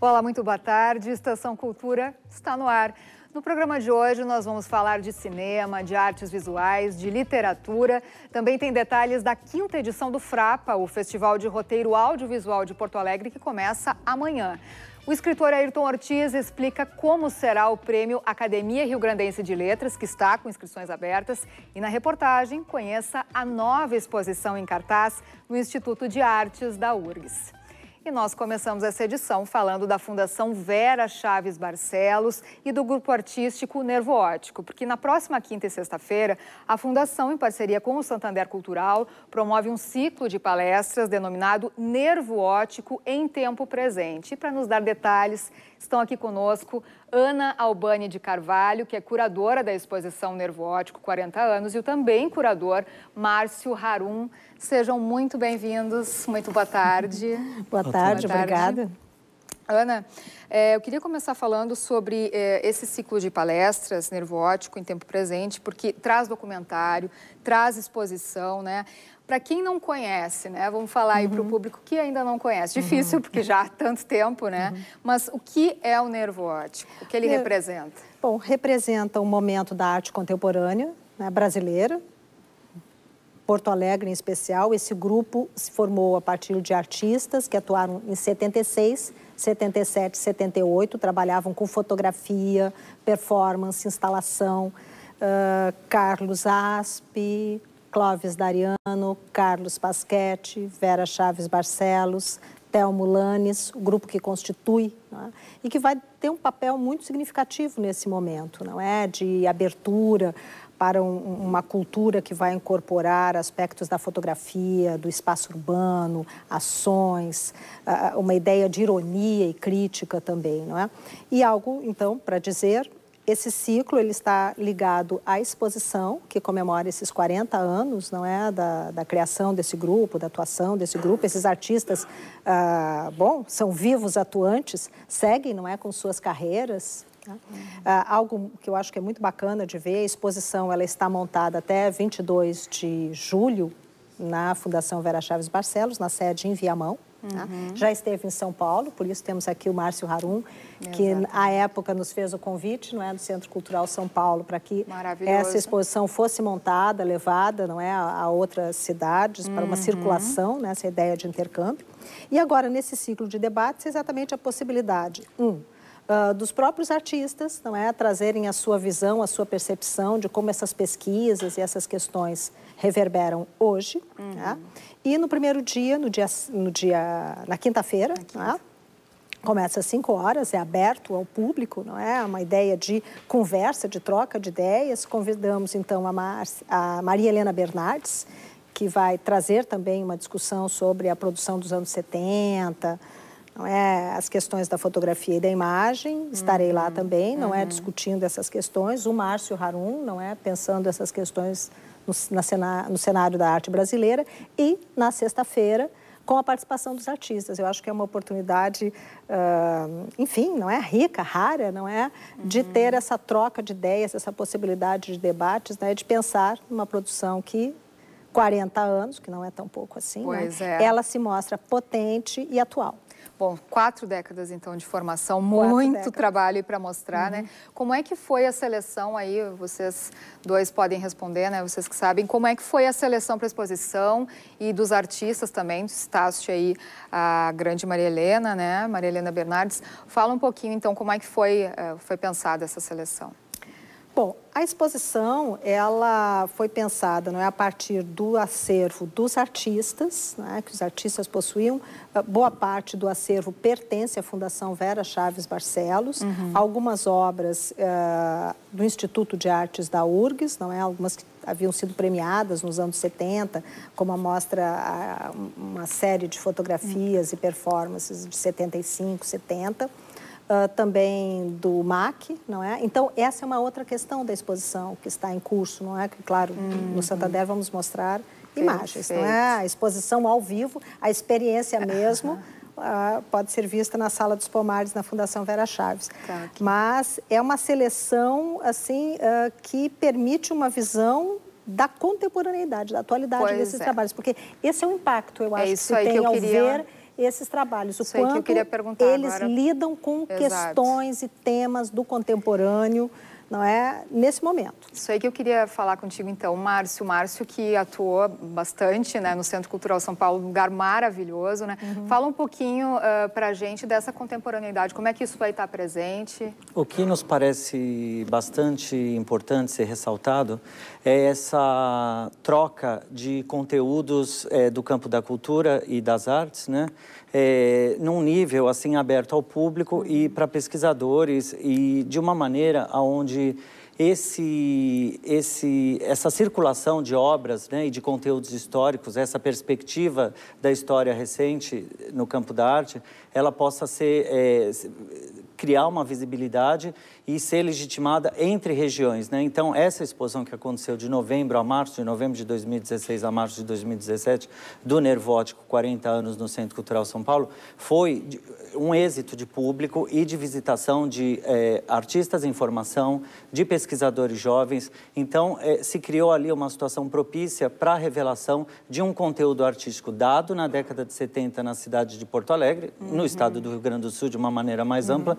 Olá, muito boa tarde. Estação Cultura está no ar. No programa de hoje, nós vamos falar de cinema, de artes visuais, de literatura. Também tem detalhes da quinta edição do FRAPA, o Festival de Roteiro Audiovisual de Porto Alegre, que começa amanhã. O escritor Ayrton Ortiz explica como será o prêmio Academia Rio Grandense de Letras, que está com inscrições abertas. E na reportagem, conheça a nova exposição em cartaz no Instituto de Artes da URGS. E nós começamos essa edição falando da Fundação Vera Chaves Barcelos e do grupo artístico Nervo Ótico, porque na próxima quinta e sexta-feira, a Fundação, em parceria com o Santander Cultural, promove um ciclo de palestras denominado Nervo Ótico em Tempo Presente. E para nos dar detalhes, estão aqui conosco Ana Albani de Carvalho, que é curadora da exposição Nervo Ótico 40 anos, e o também curador Márcio Harum. Sejam muito bem-vindos, muito boa tarde. boa, tarde, boa tarde. obrigada. Ana, eh, eu queria começar falando sobre eh, esse ciclo de palestras nervo ótico em tempo presente, porque traz documentário, traz exposição, né? Para quem não conhece, né? Vamos falar aí para o uhum. público que ainda não conhece. Uhum. Difícil, uhum. porque já há tanto tempo, né? Uhum. Mas o que é o nervo ótico? O que ele é, representa? Bom, representa um momento da arte contemporânea né, brasileira, Porto Alegre em especial. Esse grupo se formou a partir de artistas que atuaram em 76, 77, 78, trabalhavam com fotografia, performance, instalação. Uh, Carlos Aspe, Clóvis Dariano, Carlos Pasquete, Vera Chaves Barcelos, Telmo Lanes, o grupo que constitui, é? e que vai ter um papel muito significativo nesse momento, não é? De abertura para um, uma cultura que vai incorporar aspectos da fotografia, do espaço urbano, ações, ah, ah, uma ideia de ironia e crítica também, não é? E algo, então, para dizer, esse ciclo ele está ligado à exposição, que comemora esses 40 anos não é, da, da criação desse grupo, da atuação desse grupo. Esses artistas, ah, bom, são vivos, atuantes, seguem não é, com suas carreiras, tá? ah, algo que eu acho que é muito bacana de ver, a exposição ela está montada até 22 de julho na Fundação Vera Chaves Barcelos, na sede em Viamão. Tá? Uhum. Já esteve em São Paulo, por isso temos aqui o Márcio Harum, que à época nos fez o convite, não é, do Centro Cultural São Paulo para que essa exposição fosse montada, levada, não é, a outras cidades uhum. para uma uhum. circulação, né, essa ideia de intercâmbio. E agora nesse ciclo de debates, é exatamente a possibilidade um Uh, dos próprios artistas, não é, trazerem a sua visão, a sua percepção de como essas pesquisas e essas questões reverberam hoje. Uhum. E no primeiro dia, no dia, no dia na quinta-feira, tá? começa às 5 horas, é aberto ao público, não é? Uma ideia de conversa, de troca de ideias. Convidamos então a, Mar a Maria Helena Bernardes, que vai trazer também uma discussão sobre a produção dos anos 70, não é? as questões da fotografia e da imagem. Estarei uhum. lá também, não é? uhum. é? Discutindo essas questões. O Márcio Harum, não é? Pensando essas questões no, cena, no cenário da arte brasileira e na sexta-feira com a participação dos artistas. Eu acho que é uma oportunidade, uh, enfim, não é rica, rara, não é? De uhum. ter essa troca de ideias, essa possibilidade de debates, né? de pensar numa produção que 40 anos, que não é tão pouco assim, né? é. ela se mostra potente e atual. Bom, quatro décadas então de formação, muito trabalho para mostrar, né? uhum. né? Como é que foi a seleção aí? Vocês dois podem responder, né? Vocês que sabem. Como é que foi a seleção para a exposição e dos artistas também? Citaste aí a grande Maria Helena, né? Maria Helena Bernardes. Fala um pouquinho então como é que foi, eh, foi pensada essa seleção. Bom, a exposição ela foi pensada não é, a partir do acervo dos artistas, né, que os artistas possuíam. Ah, boa parte do acervo pertence à Fundação Vera Chaves Barcelos. Uhum. Algumas obras uh, do Instituto de Artes da URGS, não é, algumas que haviam sido premiadas nos anos 70, como a mostra ah, uma série de fotografias uhum. e performances de 75, 70 uh, também do MAC, não é? Então, essa é uma outra questão da exposição que está em curso, não é? Que, claro, uhum. no Santander vamos mostrar imagens, Perfeito. não é? A exposição ao vivo, a experiência mesmo. Uh, pode ser vista na Sala dos Pomares, na Fundação Vera Chaves. Tá, Mas é uma seleção assim uh, que permite uma visão da contemporaneidade, da atualidade pois desses é. trabalhos, porque esse é o impacto, eu é acho, é isso que se tem que eu ao queria... ver esses trabalhos, o Isso quanto que eles agora. lidam com Exato. questões e temas do contemporâneo não é nesse momento. Isso aí que eu queria falar contigo então, Márcio. Márcio que atuou bastante né, no Centro Cultural São Paulo, um lugar maravilhoso, né? Uhum. Fala um pouquinho uh, ah, para a gente dessa contemporaneidade, como é que isso vai estar tá presente? O que nos parece bastante importante ser ressaltado é essa troca de conteúdos é, do campo da cultura e das artes, né? é, num nível assim aberto ao público e uhum. para pesquisadores e de uma maneira aonde esse, esse, essa circulação de obras né, e de conteúdos históricos, essa perspectiva da história recente no campo da arte, ela possa ser, é, criar uma visibilidade e ser legitimada entre regiões. Né? Então, essa exposição que aconteceu de novembro a março, de novembro de 2016 a março de 2017, do Nervótico, 40 anos no Centro Cultural São Paulo, foi um êxito de público e de visitação de eh, artistas em formação, de pesquisadores jovens. Então, eh, se criou ali uma situação propícia para a revelação de um conteúdo artístico dado na década de 70 na cidade de Porto Alegre, uhum. no estado do Rio Grande do Sul, de uma maneira mais uhum. ampla,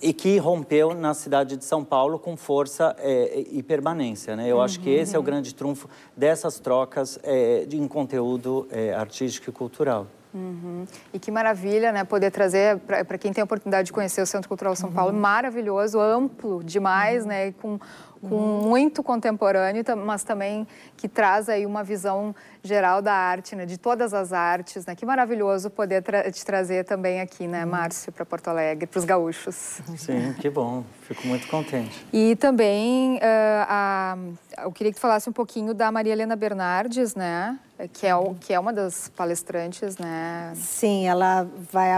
e que rompeu na cidade de São Paulo com força é, e permanência. Né? Eu uhum. acho que uhum. esse é o grande trunfo dessas trocas é, em conteúdo é, artístico e cultural. Uhum. E que maravilha, né? Poder trazer para quem tem a oportunidade de conhecer o Centro Cultural São uhum. Paulo, maravilhoso, amplo demais, uhum. né? Com uhum. muito contemporâneo, mas também que traz aí uma visão geral da arte, né, de todas as artes. Né? Que maravilhoso poder tra te trazer também aqui, né, uhum. Márcio, para Porto Alegre, para os gaúchos. Sim, que bom. Fico muito contente. E também uh, a, eu queria que tu falasse um pouquinho da Maria Helena Bernardes, né? Que é, o, que é uma das palestrantes, né? Sim, ela vai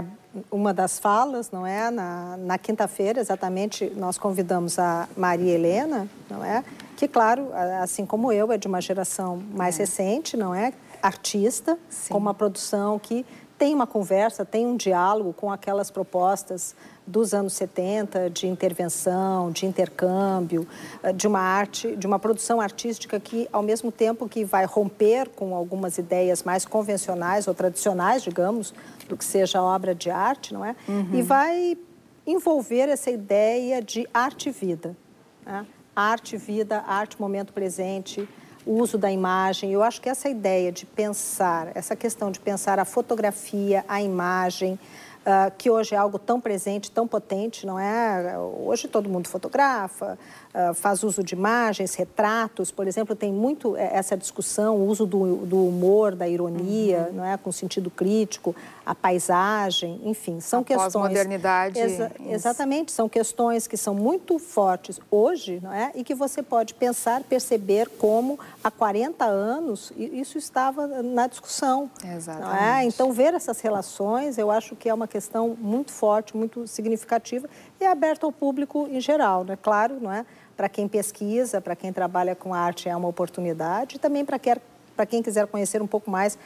uma das falas, não é? Na, na quinta-feira, exatamente, nós convidamos a Maria Helena, não é? Que, claro, assim como eu, é de uma geração mais é. recente, não é? Artista, Sim. com uma produção que tem uma conversa, tem um diálogo com aquelas propostas dos anos 70 de intervenção, de intercâmbio, eh, de uma arte, de uma produção artística que, ao mesmo tempo que vai romper com algumas ideias mais convencionais ou tradicionais, digamos, do que seja obra de arte, não é? Uhum. E vai envolver essa ideia de arte-vida, né? arte-vida, arte-momento presente, o uso da imagem. Eu acho que essa ideia de pensar, essa questão de pensar a fotografia, a imagem, Uh, que hoje é algo tão presente, tão potente, não é? Hoje todo mundo fotografa, ah, faz uso de imagens, retratos, por exemplo, tem muito eh, essa discussão, o uso do, do humor, da ironia, uhum. não é, com sentido crítico, a paisagem, enfim, são a questões. Pós-modernidade. Exa exatamente, são questões que são muito fortes hoje, não é, e que você pode pensar, perceber como há 40 anos isso estava na discussão. É? Exatamente. É? Então ver essas relações, eu acho que é uma questão muito forte, muito significativa e é aberta ao público em geral, não é claro, não é? Para quem pesquisa, para quem trabalha com arte, é uma oportunidade. E também para quem, quiser conhecer um pouco mais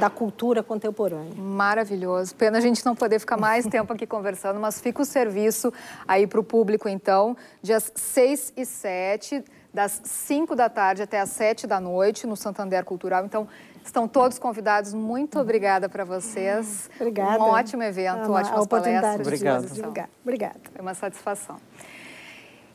da cultura contemporânea. Maravilhoso. Pena a gente não poder ficar mais tempo aqui conversando, mas fica o serviço aí para o público, então, dias 6 e 7, das 5 da tarde até as 7 da noite, no Santander Cultural. Então, estão todos convidados. Muito obrigada para vocês. Obrigada. Um ótimo evento, ah, ótimas oportunidade palestras. Obrigada. Obrigada. Foi uma satisfação.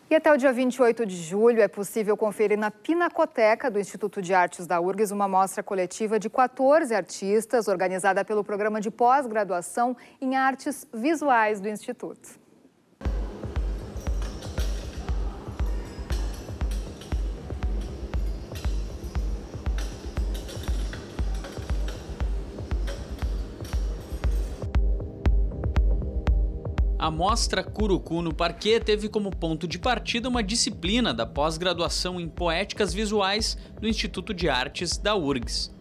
E até o dia 28 de julho é possível conferir na Pinacoteca do Instituto de Artes da URGS uma mostra coletiva de 14 artistas organizada pelo Programa de Pós-Graduação em Artes Visuais do Instituto. A mostra Curucu no parque teve como ponto de partida uma disciplina da pós-graduação em Poéticas Visuais do Instituto de Artes da URGS.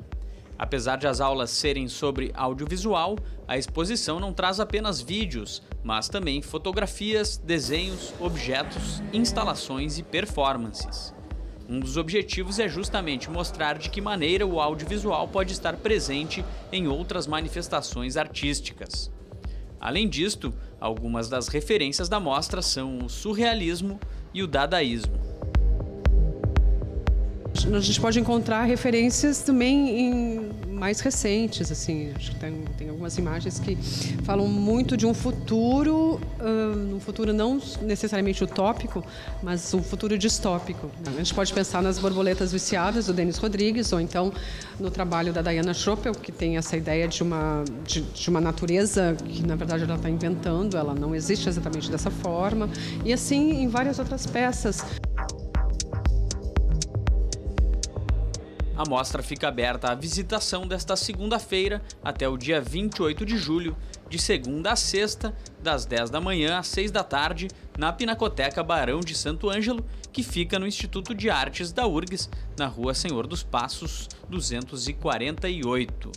Apesar de as aulas serem sobre audiovisual, a exposição não traz apenas vídeos, mas também fotografias, desenhos, objetos, instalações e performances. Um dos objetivos é justamente mostrar de que maneira o audiovisual pode estar presente em outras manifestações artísticas. Além disto, algumas das referências da mostra são o surrealismo e o dadaísmo. A gente pode encontrar referências também em mais recentes, assim, acho que tem, tem algumas imagens que falam muito de um futuro, hum, um futuro não necessariamente utópico, mas um futuro distópico. A gente pode pensar nas borboletas viciadas do Denis Rodrigues, ou então no trabalho da Diana Schoppel, que tem essa ideia de uma, de, de uma natureza que, na verdade, ela está inventando, ela não existe exatamente dessa forma, e assim em várias outras peças. A mostra fica aberta à visitação desta segunda-feira até o dia 28 de julho, de segunda a sexta, das 10 da manhã às 6 da tarde, na Pinacoteca Barão de Santo Ângelo, que fica no Instituto de Artes da URGS, na Rua Senhor dos Passos, 248.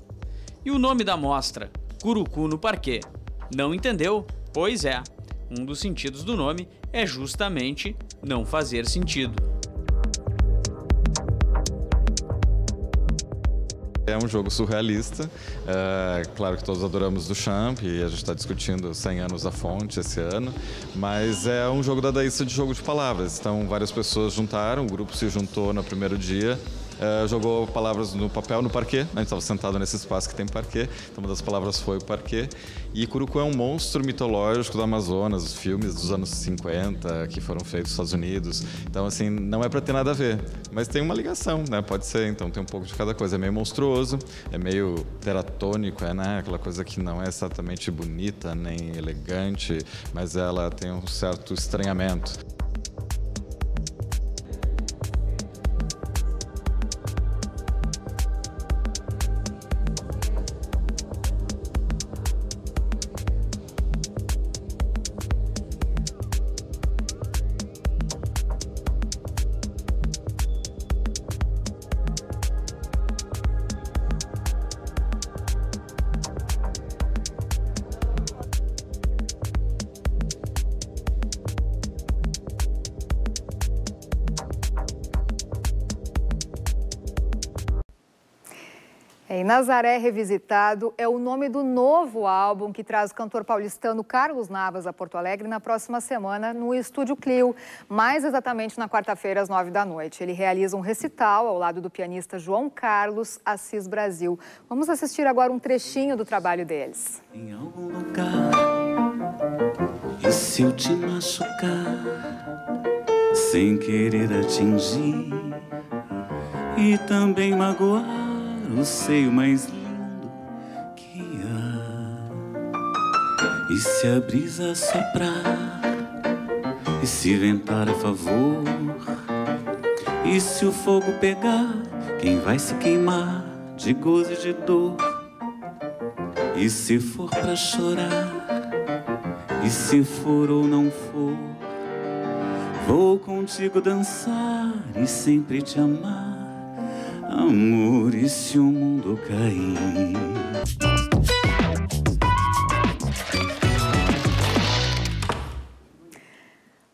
E o nome da mostra? Curucu no Parquê. Não entendeu? Pois é. Um dos sentidos do nome é justamente não fazer sentido. É um jogo surrealista, é, claro que todos adoramos do champ e a gente está discutindo 100 anos da fonte esse ano, mas é um jogo dadaísta de jogo de palavras, então várias pessoas juntaram, o grupo se juntou no primeiro dia uh, jogou palavras no papel, no parquet. Né? A gente estava sentado nesse espaço que tem parquet, então uma das palavras foi o parquet. E Curucu é um monstro mitológico do Amazonas, os filmes dos anos 50 que foram feitos nos Estados Unidos. Então, assim, não é para ter nada a ver, mas tem uma ligação, né? Pode ser, então tem um pouco de cada coisa. É meio monstruoso, é meio teratônico, é né? aquela coisa que não é exatamente bonita nem elegante, mas ela tem um certo estranhamento. Nazaré Revisitado é o nome do novo álbum que traz o cantor paulistano Carlos Navas a Porto Alegre na próxima semana no Estúdio Clio, mais exatamente na quarta-feira às nove da noite. Ele realiza um recital ao lado do pianista João Carlos Assis Brasil. Vamos assistir agora um trechinho do trabalho deles. Em algum lugar, e se eu te machucar, sem querer atingir e também magoar o seio mais lindo que há. E se a brisa soprar, e se ventar a favor, e se o fogo pegar, quem vai se queimar de gozo e de dor? E se for pra chorar, e se for ou não for, vou contigo dançar e sempre te amar. Amor, e se o mundo cair?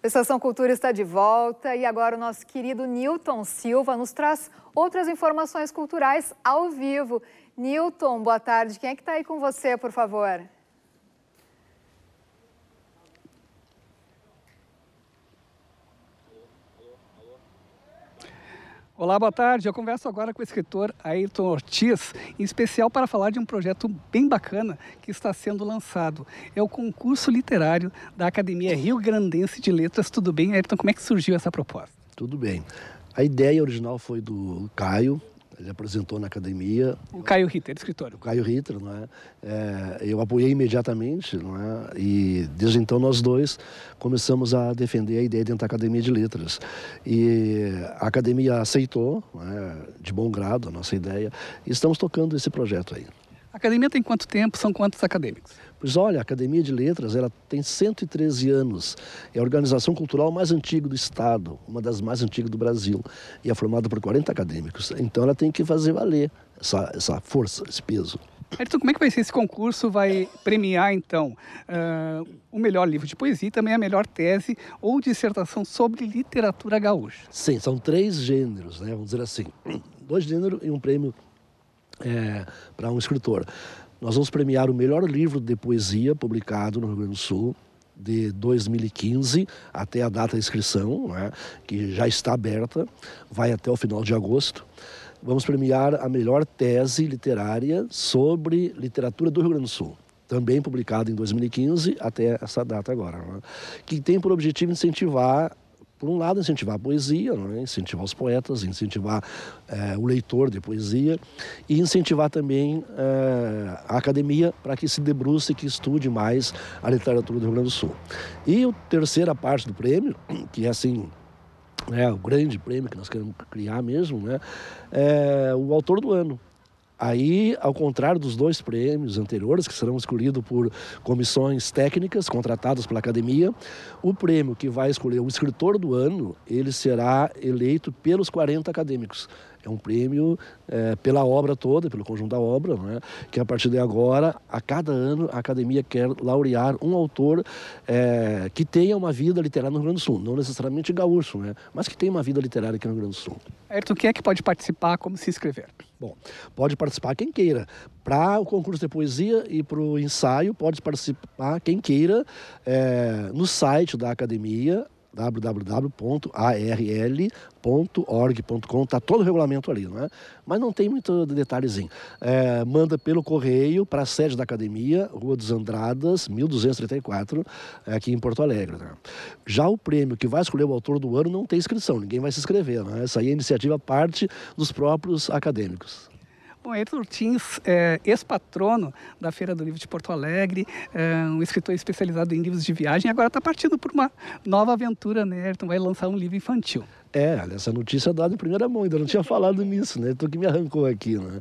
A Estação Cultura está de volta e agora o nosso querido Newton Silva nos traz outras informações culturais ao vivo. Newton, boa tarde. Quem é que está aí com você, por favor? Olá, boa tarde. Eu converso agora com o escritor Ayrton Ortiz, em especial para falar de um projeto bem bacana que está sendo lançado. É o concurso literário da Academia Rio Grandense de Letras. Tudo bem, Ayrton? Como é que surgiu essa proposta? Tudo bem. A ideia original foi do Caio, ele apresentou na academia. O Caio Ritter, escritório. O Caio Ritter, não é? é? Eu apoiei imediatamente, não é? E desde então nós dois começamos a defender a ideia dentro da Academia de Letras. E a academia aceitou, é? de bom grado, a nossa ideia, e estamos tocando esse projeto aí. A academia tem quanto tempo? São quantos acadêmicos? Pois olha, a Academia de Letras ela tem 113 anos. É a organização cultural mais antiga do Estado, uma das mais antigas do Brasil. E é formada por 40 acadêmicos. Então ela tem que fazer valer essa, essa força, esse peso. Ayrton, como é que vai ser esse concurso? Vai premiar, então, uh, o melhor livro de poesia e também a melhor tese ou dissertação sobre literatura gaúcha? Sim, são três gêneros, né? Vamos dizer assim. Dois gêneros e um prêmio é, para um escritor. Nós vamos premiar o melhor livro de poesia publicado no Rio Grande do Sul de 2015 até a data da inscrição, né, que já está aberta, vai até o final de agosto. Vamos premiar a melhor tese literária sobre literatura do Rio Grande do Sul também publicada em 2015 até essa data agora, né? que tem por objetivo incentivar por um lado, incentivar a poesia, é? incentivar os poetas, incentivar eh, o leitor de poesia e incentivar também eh, a academia para que se debruce e que estude mais a literatura do Rio Grande do Sul. E a terceira parte do prêmio, que é assim é o grande prêmio que nós queremos criar mesmo, né? É o autor do ano. Aí, ao contrário dos dois prêmios anteriores, que serão escolhidos por comissões técnicas contratadas pela academia, o prêmio que vai escolher o escritor do ano, ele será eleito pelos 40 acadêmicos. É um prêmio é, pela obra toda, pelo conjunto da obra, né? que a partir de agora, a cada ano, a academia quer laurear um autor é, que tenha uma vida literária no Rio Grande do Sul, não necessariamente gaúcho, né? mas que tenha uma vida literária aqui no Rio Grande do Sul. Ayrton, quem é que pode participar, como se inscrever? Bom, pode participar quem queira. Para o concurso de poesia e para o ensaio, pode participar quem queira é, no site da academia, www.arl.org.com, está todo o regulamento ali, não é? Mas não tem muito detalhezinho. É, manda pelo correio para a sede da academia, Rua dos Andradas, 1234, aqui em Porto Alegre. Né? Já o prêmio que vai escolher o autor do ano não tem inscrição, ninguém vai se inscrever, né? Essa aí é a iniciativa parte dos próprios acadêmicos. Bom, Ayrton Ortins, é, eh, ex-patrono da Feira do Livro de Porto Alegre, é, um escritor especializado em livros de viagem, agora está partindo por uma nova aventura, né, Ayrton? Vai lançar um livro infantil. É, essa notícia é dada em primeira mão, ainda não tinha falado nisso, né? Tu que me arrancou aqui, né?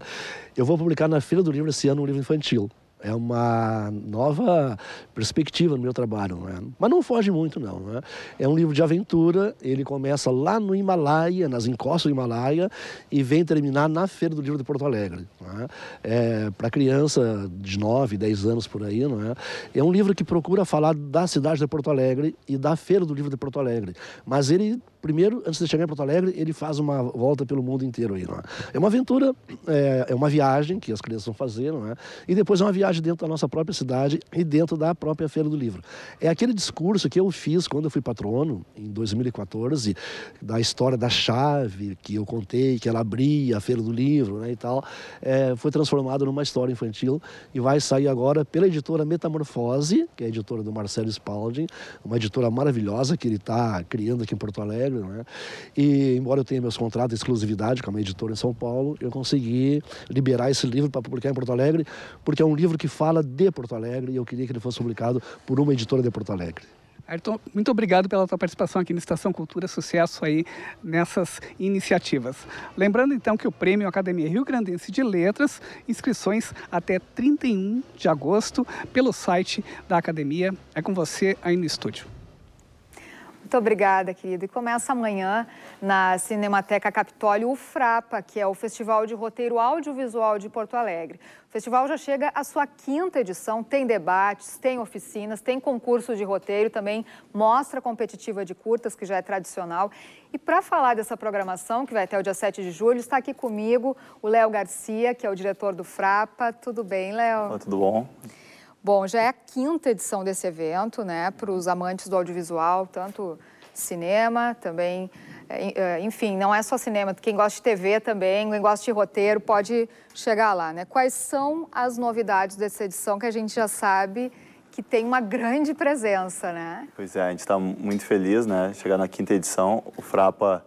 Eu vou publicar na Feira do Livro esse ano um livro infantil é uma nova perspectiva no meu trabalho. Né? Mas não foge muito, não. Né? É um livro de aventura, ele começa lá no Himalaia, nas encostas do Himalaia, e vem terminar na Feira do Livro de Porto Alegre. Né? É, Para criança de 9, 10 anos por aí, não é? é um livro que procura falar da cidade de Porto Alegre e da Feira do Livro de Porto Alegre. Mas ele Primeiro, antes de chegar em Porto Alegre, ele faz uma volta pelo mundo inteiro aí, é? é? uma aventura, é, é, uma viagem que as crianças vão fazer, não é? E depois é uma viagem dentro da nossa própria cidade e dentro da própria Feira do Livro. É aquele discurso que eu fiz quando eu fui patrono, em 2014, da história da chave que eu contei, que ela abria a Feira do Livro, né, e tal, é, foi transformado numa história infantil e vai sair agora pela editora Metamorfose, que é a editora do Marcelo Spalding, uma editora maravilhosa que ele está criando aqui em Porto Alegre, né? E embora eu tenha meus contratos de exclusividade com a minha editora em São Paulo, eu consegui liberar esse livro para publicar em Porto Alegre, porque é um livro que fala de Porto Alegre e eu queria que ele fosse publicado por uma editora de Porto Alegre. Ayrton, muito obrigado pela tua participação aqui na Estação Cultura, sucesso aí nessas iniciativas. Lembrando então que o Prêmio Academia Rio Grandense de Letras, inscrições até 31 de agosto pelo site da Academia. É com você aí no estúdio. Muito obrigada, querido. E começa amanhã na Cinemateca Capitólio o Frapa, que é o Festival de Roteiro Audiovisual de Porto Alegre. O festival já chega à sua quinta edição, tem debates, tem oficinas, tem concurso de roteiro, também mostra competitiva de curtas, que já é tradicional. E para falar dessa programação, que vai até o dia 7 de julho, está aqui comigo o Léo Garcia, que é o diretor do Frapa. Tudo bem, Léo? Tá tudo bom. Bom, já é a quinta edição desse evento, né, para os amantes do audiovisual, tanto cinema, também, é, é, enfim, não é só cinema, quem gosta de TV também, quem gosta de roteiro pode chegar lá, né? Quais são as novidades dessa edição que a gente já sabe que tem uma grande presença, né? Pois é, a gente está muito feliz, né, chegar na quinta edição. O Frapa,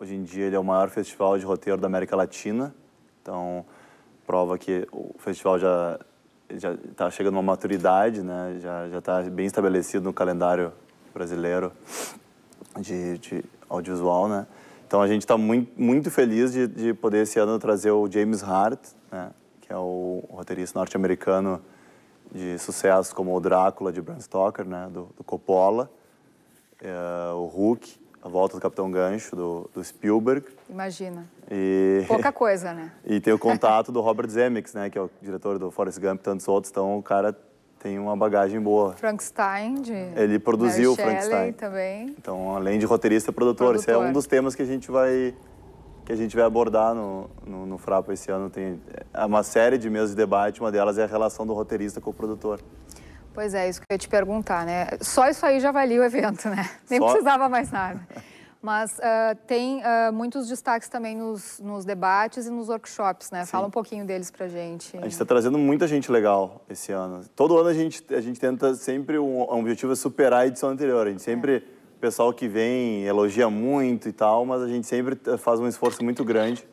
hoje em dia, ele é o maior festival de roteiro da América Latina, então prova que o festival já já está chegando uma maturidade, né? já já está bem estabelecido no calendário brasileiro de, de audiovisual, né? Então a gente está muito, muito feliz de, de, poder esse ano trazer o James Hart, né? que é o roteirista norte-americano de sucessos como o Drácula de Bram Stoker, né? do, do Coppola, é, o Hulk a Volta do Capitão Gancho, do, do Spielberg. Imagina. E... Pouca coisa, né? e tem o contato do Robert Zemeckis, né? Que é o diretor do Forrest Gump e tantos outros. Então, o cara tem uma bagagem boa. Frankenstein, de Ele produziu o Frankenstein. também. Então, além de roteirista, produtor. Esse é um dos temas que a gente vai que a gente vai abordar no, no, no Frapa esse ano. Tem é, uma série de mesas de debate, uma delas é a relação do roteirista com o produtor. Pois é, isso que eu ia te perguntar, né? Só isso aí já valia o evento, né? Nem Só... precisava mais nada. Mas uh, tem uh, muitos destaques também nos, nos, debates e nos workshops, né? Sim. Fala um pouquinho deles pra gente. A gente está trazendo muita gente legal esse ano. Todo ano a gente, a gente tenta sempre, um, um objetivo é superar a edição anterior. A gente é. sempre, é. o pessoal que vem elogia muito e tal, mas a gente sempre eh, faz um esforço muito grande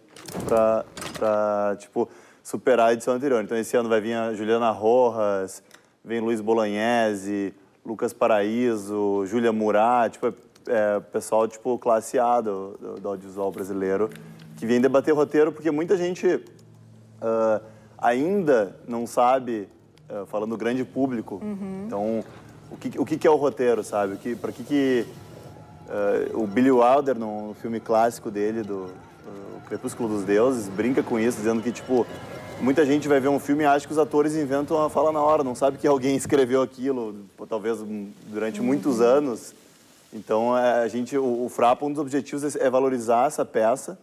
para, tipo, superar a edição anterior. Então esse ano vai vir a Juliana Rojas, vem Luiz Bolognese, Lucas Paraíso, Júlia Murat, tipo, é, pessoal tipo classe A do, do, do, audiovisual brasileiro, que vem debater roteiro porque muita gente uh, ainda não sabe, uh, falando do grande público, uhum. então o que, o que é o roteiro, sabe? Que, Para que que... Uh, o Billy Wilder, no, no filme clássico dele, do Crepúsculo dos Deuses, brinca com isso, dizendo que, tipo, Muita gente vai ver um filme e acha que os atores inventam a fala na hora, não sabe que alguém escreveu aquilo, talvez hum, durante uhum. muitos anos. Então, é, a gente, o, o Frapa, um dos objetivos é, é valorizar essa peça.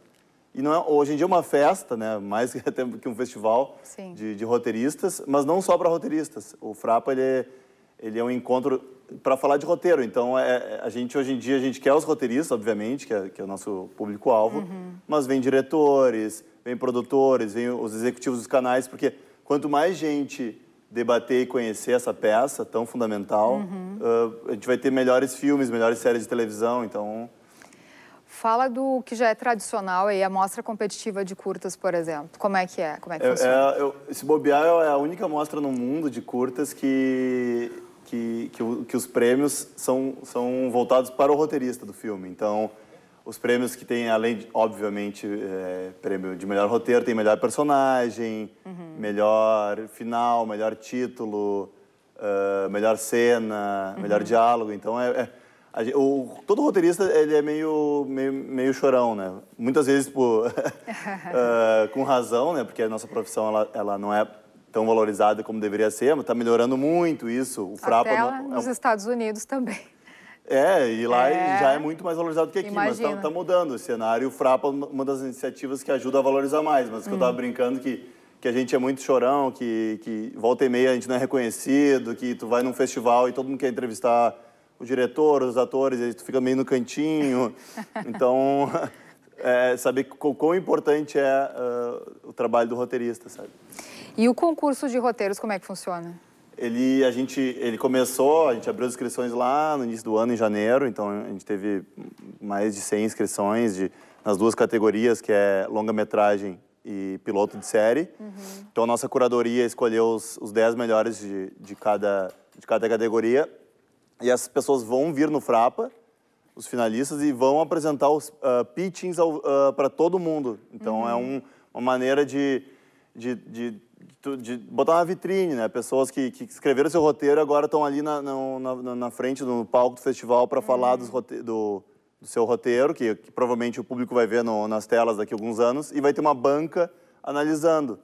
E não é, hoje em dia é uma festa, né? mais até que um festival de, de, roteiristas, mas não só para roteiristas. O Frapa ele é, ele é um encontro para falar de roteiro. Então, é, é, a gente hoje em dia a gente quer os roteiristas, obviamente, que é, que é o nosso público-alvo, uhum. mas vem diretores, vem produtores, vem os executivos dos canais, porque quanto mais gente debater e conhecer essa peça tão fundamental, uhum. uh, a gente vai ter melhores filmes, melhores séries de televisão. Então, Fala do que já é tradicional aí, a mostra competitiva de curtas, por exemplo. Como é que é? Como é que é, funciona? É, eu, bobear, é a única mostra no mundo de curtas que que, que, que os prêmios são, são voltados para o roteirista do filme. Então, os prêmios que tem, além, de, obviamente, é, prêmio de melhor roteiro, tem melhor personagem, uhum. melhor final, melhor título, uh, melhor cena, uhum. melhor diálogo. Então, é, é, o, todo roteirista ele é meio, meio, meio chorão, né? Muitas vezes por, uh, com razão, né? Porque a nossa profissão ela, ela não é tão valorizada como deveria ser, mas está melhorando muito isso. O Frapa Até é nos é um... Estados Unidos também. É, e lá é... já é muito mais valorizado que aqui, tá- Imagina. mas está tá mudando o cenário. O Frapa é uma das iniciativas que ajuda a valorizar mais, mas hum. eu estava uhum. brincando que, que a gente é muito chorão, que, que volta e meia a gente não é reconhecido, que tu vai num festival e todo mundo quer entrevistar o diretor, os atores, e tu fica meio no cantinho. Então, é, saber o quão importante é uh, o trabalho do roteirista, sabe? E o concurso de roteiros, como é que funciona? Ele, a gente, ele começou, a gente abriu as inscrições lá no início do ano, em janeiro, então a gente teve mais de 100 inscrições de, nas duas categorias, que é longa-metragem e piloto de série. Uhum. Então a nossa curadoria escolheu os, os 10 melhores de, de, cada, de cada categoria. E as pessoas vão vir no Frapa, os finalistas e vão apresentar os uh, pitchings uh, ah, para todo mundo. Então é uhum. é um, uma maneira de, de, de, de, botar uma vitrine, né? Pessoas que, que escreveram seu roteiro agora estão ali na, na, na, na, frente do palco do festival para uhum. falar dos, uhum. do, do, seu roteiro, que, que, provavelmente o público vai ver no, nas telas daqui a alguns anos, e vai ter uma banca analisando.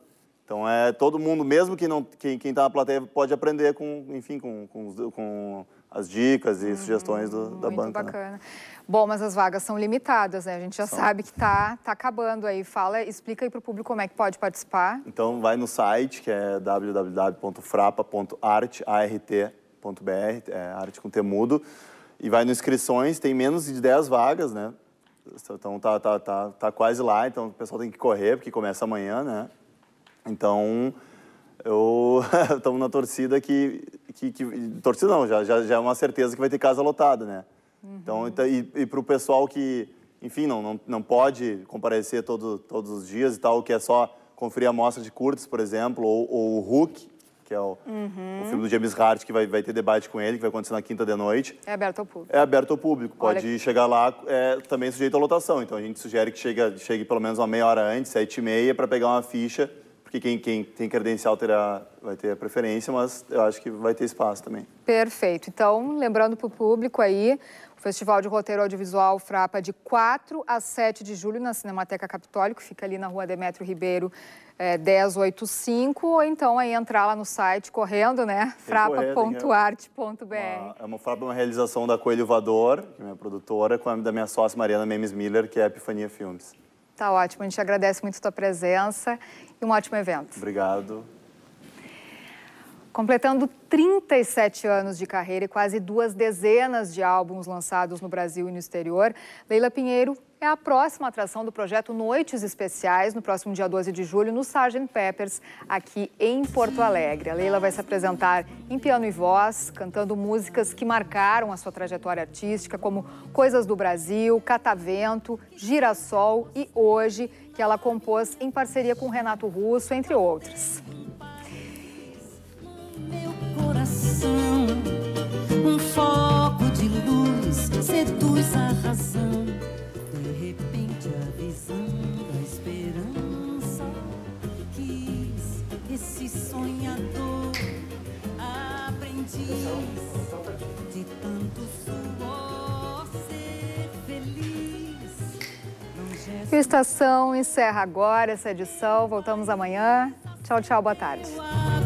Então é todo mundo, mesmo que não, quem está na plateia pode aprender com, enfim, com, com, com as dicas e uhum, sugestões do, da banca. Muito né? bacana. Né? Bom, mas as vagas são limitadas, né? A gente já são. sabe que tá, tá acabando aí. Fala, explica aí para o público como é que pode participar. Então vai no site, que é www.frapa.art.br, é arte com temudo, e vai no inscrições, tem menos de 10 vagas, né? Então tá, tá, tá, tá quase lá, então o pessoal tem que correr, porque começa amanhã, né? Então, eu estamos na torcida que, que, que, torcida não, já, já, já é uma certeza que vai ter casa lotada, né? Então, uhum. Então, e, e para o pessoal que, enfim, não, não, não pode comparecer todo, todos os dias e tal, que é só conferir a amostra de curtas, por exemplo, ou, ou o Hulk, que é o, uhum. o, filme do James Hart, que vai, vai ter debate com ele, que vai acontecer na quinta de noite. É aberto ao público. É aberto ao público. Pode Olha... chegar lá é, também sujeito à lotação. Então a gente sugere que chegue, chegue pelo menos uma meia hora antes, sete e meia, para pegar uma ficha porque quem, quem, tem credencial terá, vai ter a preferência, mas eu acho que vai ter espaço também. Perfeito. Então, lembrando para o público aí, o Festival de Roteiro Audiovisual Frapa é de 4 a 7 de julho na Cinemateca Capitólico, fica ali na rua Demétrio Ribeiro, é, 1085, ou então aí entrar lá no site correndo, né? frapa.arte.br. É, é uma Frapa, uma realização da Coelho Vador, que é minha produtora, com a da minha sócia Mariana Memes Miller, que é a Epifania Filmes. Tá ótimo, a gente agradece muito a tua presença e um ótimo evento. Obrigado. Completando 37 anos de carreira e quase duas dezenas de álbuns lançados no Brasil e no exterior, Leila Pinheiro é a próxima atração do projeto Noites Especiais, no próximo dia 12 de julho, no Sgt. Peppers, aqui em Porto Alegre. A Leila vai se apresentar em piano e voz, cantando músicas que marcaram a sua trajetória artística, como Coisas do Brasil, Catavento, Girassol e Hoje que ela compôs em parceria com Renato Russo, entre outros. Meu coração, um foco de luz seduz a razão. De repente, a visão da esperança quis esse sonhador aprendiz. E o Estação encerra agora essa edição. Voltamos amanhã. Tchau, tchau, boa tarde.